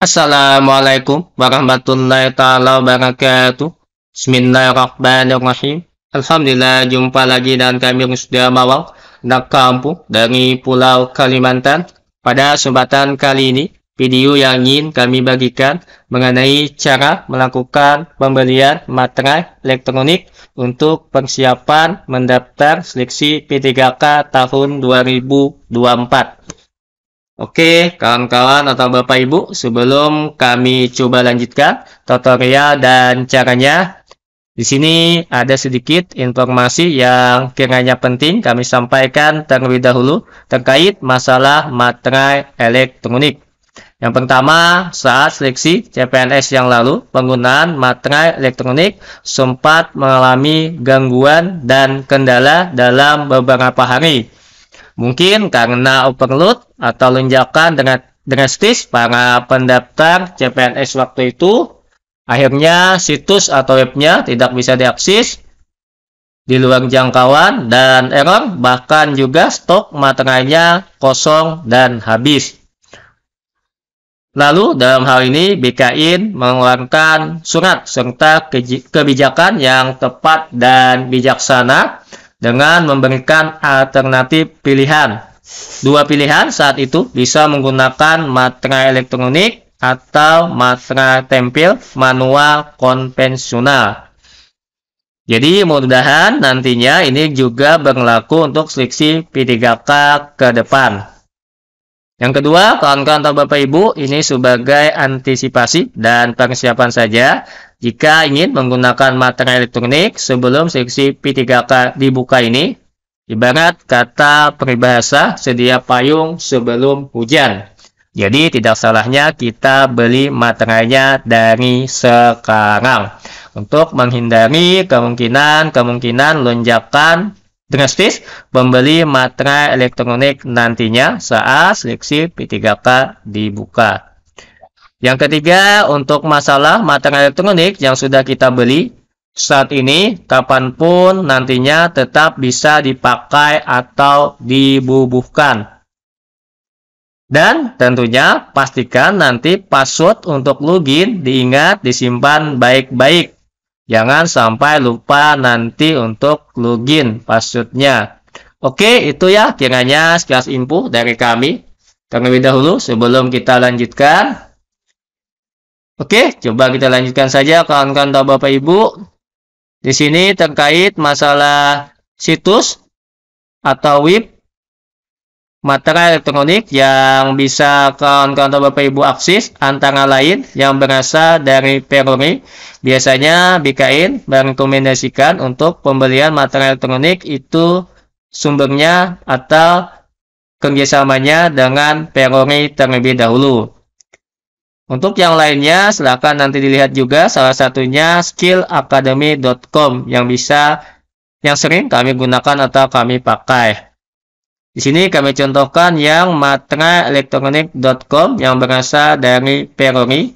Assalamualaikum warahmatullahi taala wabarakatuh. Bismillahirrahmanirrahim. Alhamdulillah jumpa lagi dan kami sudah mawal nak kampung dari Pulau Kalimantan. Pada kesempatan kali ini, video yang ingin kami bagikan mengenai cara melakukan pembelian materai elektronik untuk persiapan mendaftar seleksi P3K tahun 2024. Oke, kawan-kawan atau Bapak Ibu, sebelum kami coba lanjutkan tutorial dan caranya, di sini ada sedikit informasi yang kiranya penting kami sampaikan terlebih dahulu terkait masalah materai elektronik. Yang pertama, saat seleksi CPNS yang lalu, penggunaan materai elektronik sempat mengalami gangguan dan kendala dalam beberapa hari Mungkin karena overload atau lonjakan dengan drastis para pendaftar CPNS waktu itu, akhirnya situs atau webnya tidak bisa diakses di luar jangkauan dan error, bahkan juga stok materainya kosong dan habis. Lalu dalam hal ini BKIN mengeluarkan surat serta kebijakan yang tepat dan bijaksana dengan memberikan alternatif pilihan. Dua pilihan saat itu bisa menggunakan materai elektronik atau materai tempel manual konvensional. Jadi mudah-mudahan nantinya ini juga berlaku untuk seleksi P3K ke depan. Yang kedua, kawan-kawan atau Bapak Ibu, ini sebagai antisipasi dan persiapan saja jika ingin menggunakan materai elektronik sebelum seksi P3K dibuka ini, ibarat kata peribahasa sedia payung sebelum hujan. Jadi tidak salahnya kita beli materainya dari sekarang untuk menghindari kemungkinan-kemungkinan lonjakan drastis pembeli materai elektronik nantinya saat seleksi P3K dibuka. Yang ketiga, untuk masalah material elektronik yang sudah kita beli saat ini, kapanpun nantinya tetap bisa dipakai atau dibubuhkan. Dan tentunya pastikan nanti password untuk login diingat disimpan baik-baik. Jangan sampai lupa nanti untuk login passwordnya. Oke, itu ya kiranya sekilas info dari kami. Terlebih dahulu sebelum kita lanjutkan, Oke, coba kita lanjutkan saja kawan-kawan atau Bapak Ibu. Di sini terkait masalah situs atau web materai elektronik yang bisa kawan-kawan atau Bapak Ibu akses antara lain yang berasal dari Peruri. Biasanya BKN merekomendasikan untuk pembelian materai elektronik itu sumbernya atau kerjasamanya dengan Peruri terlebih dahulu. Untuk yang lainnya, silahkan nanti dilihat juga salah satunya skillacademy.com yang bisa, yang sering kami gunakan atau kami pakai. Di sini kami contohkan yang matraelektronik.com yang berasal dari Peroni.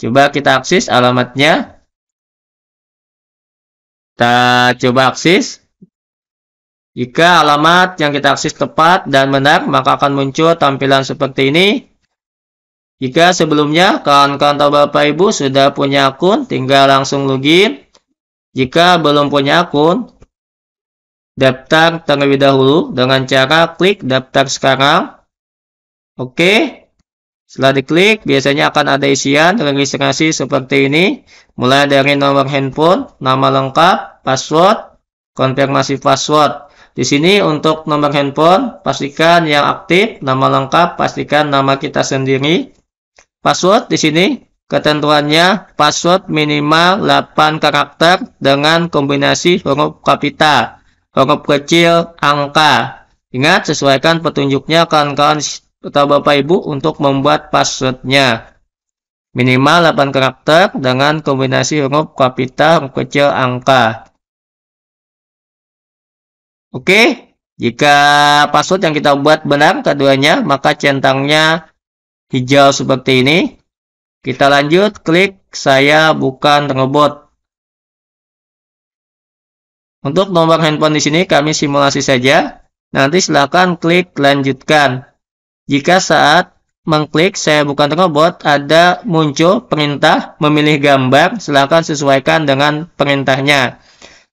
Coba kita akses alamatnya. Kita coba akses. Jika alamat yang kita akses tepat dan benar, maka akan muncul tampilan seperti ini jika sebelumnya kawan-kawan atau Bapak Ibu sudah punya akun, tinggal langsung login. Jika belum punya akun, daftar terlebih dahulu dengan cara klik daftar sekarang. Oke. Setelah diklik, biasanya akan ada isian registrasi seperti ini. Mulai dari nomor handphone, nama lengkap, password, konfirmasi password. Di sini untuk nomor handphone, pastikan yang aktif, nama lengkap, pastikan nama kita sendiri. Password di sini ketentuannya password minimal 8 karakter dengan kombinasi huruf kapital, huruf kecil, angka. Ingat sesuaikan petunjuknya kawan-kawan atau Bapak Ibu untuk membuat passwordnya. Minimal 8 karakter dengan kombinasi huruf kapital, huruf kecil, angka. Oke, jika password yang kita buat benar keduanya, maka centangnya hijau seperti ini. Kita lanjut, klik saya bukan robot. Untuk nomor handphone di sini kami simulasi saja. Nanti silakan klik lanjutkan. Jika saat mengklik saya bukan robot ada muncul perintah memilih gambar, silakan sesuaikan dengan perintahnya.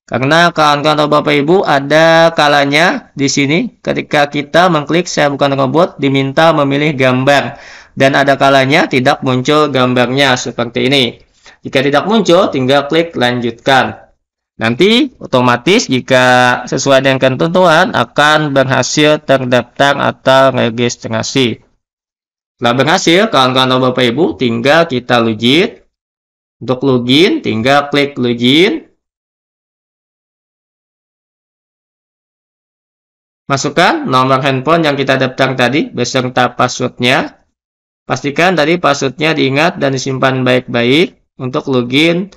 Karena kawan-kawan atau Bapak Ibu ada kalanya di sini ketika kita mengklik saya bukan robot diminta memilih gambar dan ada kalanya tidak muncul gambarnya seperti ini. Jika tidak muncul, tinggal klik lanjutkan. Nanti otomatis jika sesuai dengan ketentuan akan berhasil terdaftar atau registrasi. Setelah berhasil, kawan-kawan Bapak Ibu tinggal kita login. Untuk login, tinggal klik login. Masukkan nomor handphone yang kita daftar tadi beserta passwordnya. Pastikan tadi passwordnya diingat dan disimpan baik-baik. Untuk login,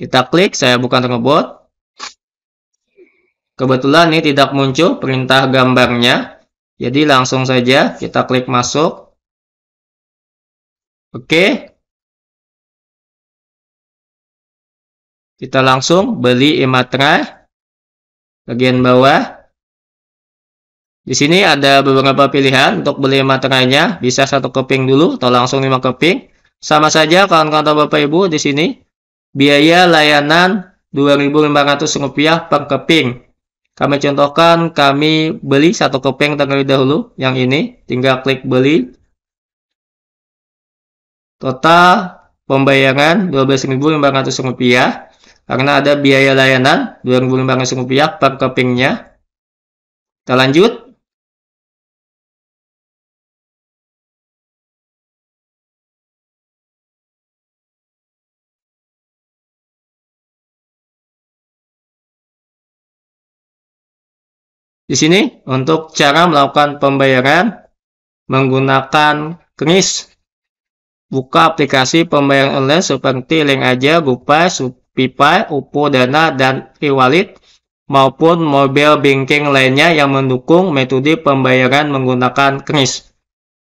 kita klik saya bukan ngebot. Kebetulan ini tidak muncul perintah gambarnya. Jadi langsung saja kita klik masuk. Oke. Kita langsung beli Imatra bagian bawah di sini ada beberapa pilihan untuk beli materainya, bisa satu keping dulu atau langsung 5 keping. Sama saja kawan-kawan atau Bapak Ibu di sini biaya layanan Rp2.500 per keping. Kami contohkan kami beli satu keping terlebih dahulu yang ini, tinggal klik beli. Total pembayaran Rp12.500 karena ada biaya layanan Rp2.500 per kepingnya. Kita lanjut Di sini untuk cara melakukan pembayaran menggunakan kris. Buka aplikasi pembayaran online seperti link aja, Gopay, Supipay, Upo Dana, dan e maupun mobile banking lainnya yang mendukung metode pembayaran menggunakan kris.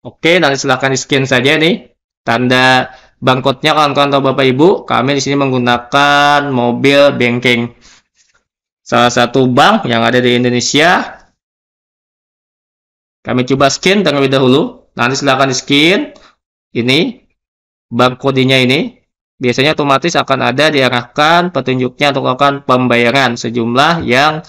Oke, nanti silahkan di-scan saja nih tanda bangkotnya kawan-kawan atau Bapak Ibu. Kami di sini menggunakan mobile banking salah satu bank yang ada di Indonesia. Kami coba scan terlebih dahulu. Nanti silahkan di scan ini bank kodenya ini. Biasanya otomatis akan ada diarahkan petunjuknya untuk melakukan pembayaran sejumlah yang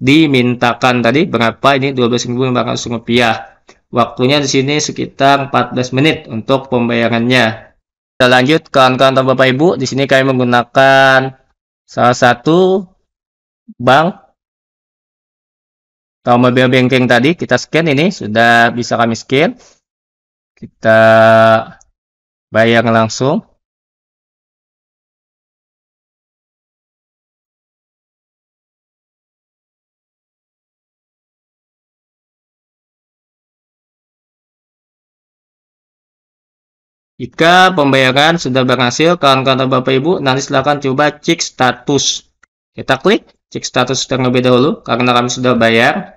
dimintakan tadi berapa ini 12.500 rupiah. Waktunya di sini sekitar 14 menit untuk pembayarannya. Kita lanjut kawan-kawan Bapak Ibu, di sini kami menggunakan salah satu bank atau mobil banking tadi kita scan ini sudah bisa kami scan kita bayar langsung Jika pembayaran sudah berhasil, kawan-kawan Bapak Ibu, nanti silakan coba cek status. Kita klik Cek status terlebih dahulu karena kami sudah bayar.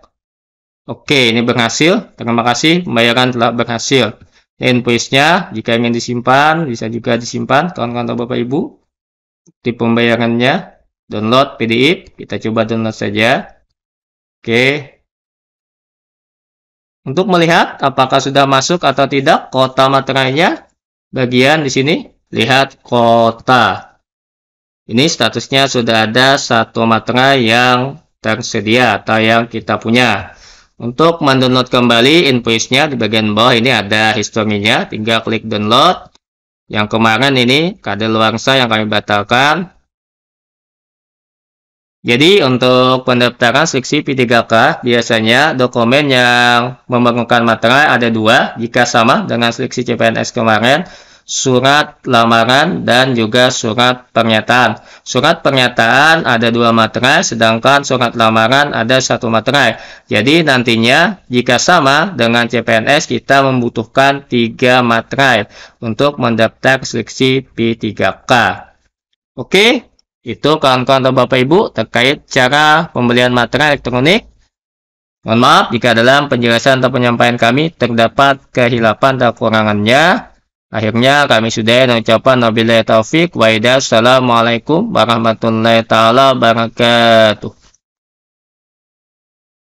Oke, ini berhasil. Terima kasih, pembayaran telah berhasil. Invoice-nya jika ingin disimpan bisa juga disimpan kawan-kawan atau Bapak Ibu. Di pembayarannya download PDF, kita coba download saja. Oke. Untuk melihat apakah sudah masuk atau tidak kota materainya, bagian di sini lihat kota. Ini statusnya sudah ada satu materai yang tersedia atau yang kita punya. Untuk mendownload kembali invoice-nya di bagian bawah ini ada historinya, tinggal klik download. Yang kemarin ini luangsa yang kami batalkan. Jadi untuk pendaftaran seleksi P3K biasanya dokumen yang memerlukan materai ada dua jika sama dengan seleksi CPNS kemarin surat lamaran dan juga surat pernyataan. Surat pernyataan ada dua materai, sedangkan surat lamaran ada satu materai. Jadi nantinya jika sama dengan CPNS kita membutuhkan tiga materai untuk mendaftar seleksi P3K. Oke, itu kawan-kawan atau Bapak Ibu terkait cara pembelian materai elektronik. Mohon maaf jika dalam penjelasan atau penyampaian kami terdapat kehilapan dan kurangannya. Akhirnya kami sudah mengucapkan wabillahi taufik wa Assalamualaikum warahmatullahi taala wabarakatuh.